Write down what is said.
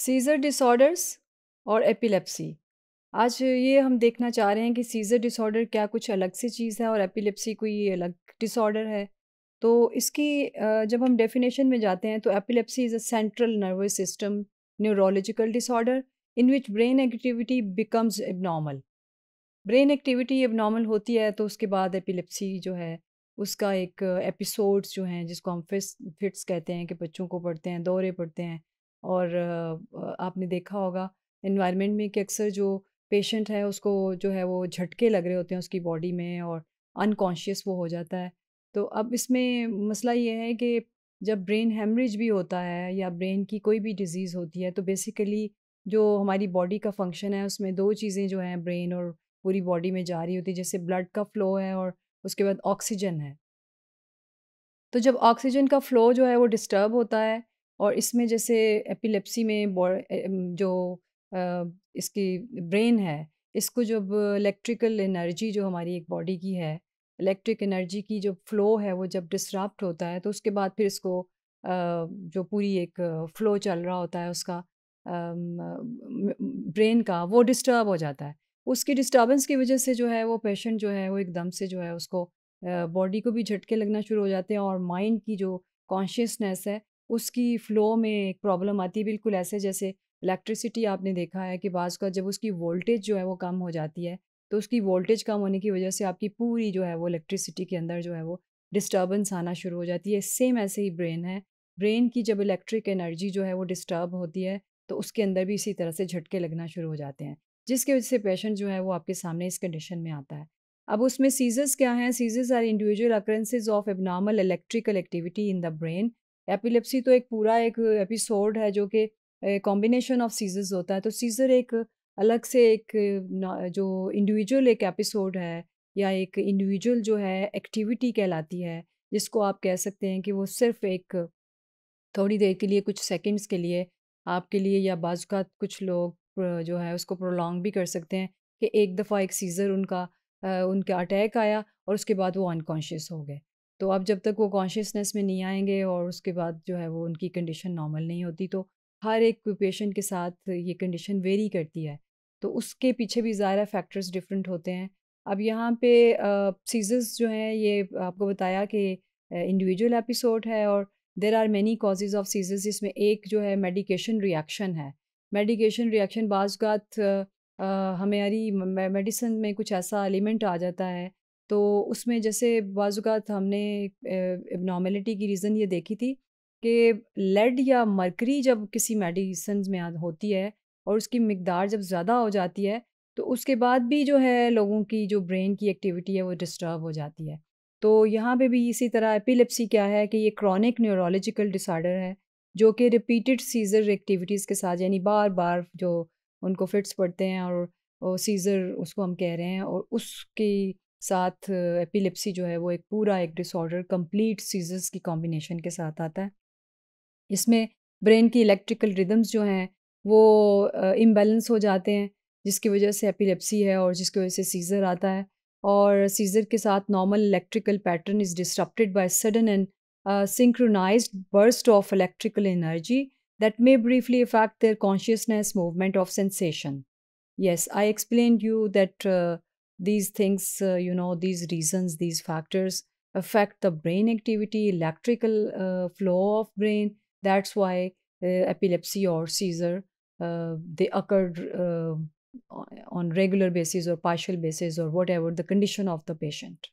Scissor disorders और epilepsy आज ये हम देखना चाह रहे हैं कि सीज़र डिसऑर्डर क्या कुछ अलग सी चीज़ है और एपिलेप्सी कोई अलग डिसऑर्डर है तो इसकी जब हम डेफिनेशन में जाते हैं तो epilepsy is a central nervous system neurological disorder in which brain activity becomes abnormal brain activity abnormal होती है तो उसके बाद एपिलेप्सी जो है उसका एक एपिसोड्स जो हैं जिसको हम फिट्स फिट्स कहते हैं कि बच्चों को पढ़ते हैं दौरे पढ़ते हैं और आपने देखा होगा एनवायरनमेंट में कि अक्सर जो पेशेंट है उसको जो है वो झटके लग रहे होते हैं उसकी बॉडी में और अनकॉन्शियस वो हो जाता है तो अब इसमें मसला ये है कि जब ब्रेन हेमरेज भी होता है या ब्रेन की कोई भी डिजीज़ होती है तो बेसिकली जो हमारी बॉडी का फंक्शन है उसमें दो चीज़ें जो हैं ब्रेन और पूरी बॉडी में जा रही होती है जैसे ब्लड का फ़्लो है और उसके बाद ऑक्सीजन है तो जब ऑक्सीजन का फ़्लो जो है वो डिस्टर्ब होता है और इसमें जैसे एपिलेप्सी में जो इसकी ब्रेन है इसको जब इलेक्ट्रिकल एनर्जी जो हमारी एक बॉडी की है इलेक्ट्रिक एनर्जी की जो फ्लो है वो जब डिस्ट्राप्ट होता है तो उसके बाद फिर इसको जो पूरी एक फ्लो चल रहा होता है उसका ब्रेन का वो डिस्टर्ब हो जाता है उसकी डिस्टर्बेंस की वजह से जो है वो पेशेंट जो है वो एकदम से जो है उसको बॉडी को भी झटके लगना शुरू हो जाते हैं और माइंड की जो कॉन्शियसनेस है उसकी फ़्लो में एक प्रॉब्लम आती है बिल्कुल ऐसे जैसे इलेक्ट्रिसिटी आपने देखा है कि बाज़ का जब उसकी वोल्टेज जो है वो कम हो जाती है तो उसकी वोल्टेज कम होने की वजह से आपकी पूरी जो है वो इलेक्ट्रिसिटी के अंदर जो है वो डिस्टर्बेंस आना शुरू हो जाती है सेम ऐसे ही ब्रेन है ब्रेन की जब इलेक्ट्रिक एनर्जी जो है वो डिस्टर्ब होती है तो उसके अंदर भी इसी तरह से झटके लगना शुरू हो जाते हैं जिसके वजह से पेशेंट जो है वो आपके सामने इस कंडीशन में आता है अब उसमें सीजर्स क्या हैं seizures are individual occurrences of abnormal electrical activity in the brain epilepsy तो एक पूरा एक एपिसोड है जो कि कॉम्बिनेशन ऑफ सीजर्स होता है तो सीजर एक अलग से एक जो इंडिविजुअल एक एपिसोड है या एक इंडिविजुअल जो है एक्टिविटी कहलाती है जिसको आप कह सकते हैं कि वो सिर्फ एक थोड़ी देर के लिए कुछ सेकंड्स के लिए आपके लिए या बाजुकात कुछ लोग जो है उसको प्रोलॉन्ग भी कर सकते हैं कि एक दफ़ा एक सीज़र उनका उनका अटैक आया और उसके बाद वो अनकॉन्शियस हो गए तो अब जब तक वो कॉन्शियसनेस में नहीं आएंगे और उसके बाद जो है वो उनकी कंडीशन नॉर्मल नहीं होती तो हर एक पेशेंट के साथ ये कंडीशन वेरी करती है तो उसके पीछे भी ज़ाहिर फैक्टर्स डिफरेंट होते हैं अब यहाँ पे सीजर्स जो हैं ये आपको बताया कि इंडिविजुअल एपिसोड है और there are many causes of seizures जिसमें एक जो है मेडिकेशन रिएक्शन है मेडिकेशन रिएक्शन बाज हमारी मेडिसिन में कुछ ऐसा एलिमेंट आ जाता है तो उसमें जैसे बाज़ात हमने एबनॉर्मेलिटी की रीज़न ये देखी थी कि लेड या मरकरी जब किसी मेडिसन में होती है और उसकी मकदार जब ज़्यादा हो जाती है तो उसके बाद भी जो है लोगों की जो ब्रेन की एक्टिविटी है वो डिस्टर्ब हो जाती है तो यहाँ पे भी इसी तरह एपिलेप्सी क्या है कि ये क्रॉनिक न्यूरोलॉजिकल डिसऑर्डर है जो कि रिपीटेड सीज़र एक्टिविटीज़ के साथ यानी बार बार जो उनको फिट्स पड़ते हैं और सीज़र उसको हम कह रहे हैं और उसकी साथ एपिलिप्सी जो है वो एक पूरा एक डिसऑर्डर कंप्लीट सीजर्स की कॉम्बिनेशन के साथ आता है इसमें ब्रेन की इलेक्ट्रिकल रिदम्स जो हैं वो इम्बेलेंस हो जाते हैं जिसकी वजह से एपिलेप्सी है और जिसकी वजह से सीज़र आता है और सीज़र के साथ normal electrical pattern is disrupted by sudden and synchronized burst of electrical energy that may briefly affect their consciousness movement of sensation yes I explain you that these things, uh, you know, these reasons, these factors affect the brain activity, electrical uh, flow of brain. That's why uh, epilepsy or seizure, uh, they occurred uh, on regular basis or partial basis or whatever the condition of the patient.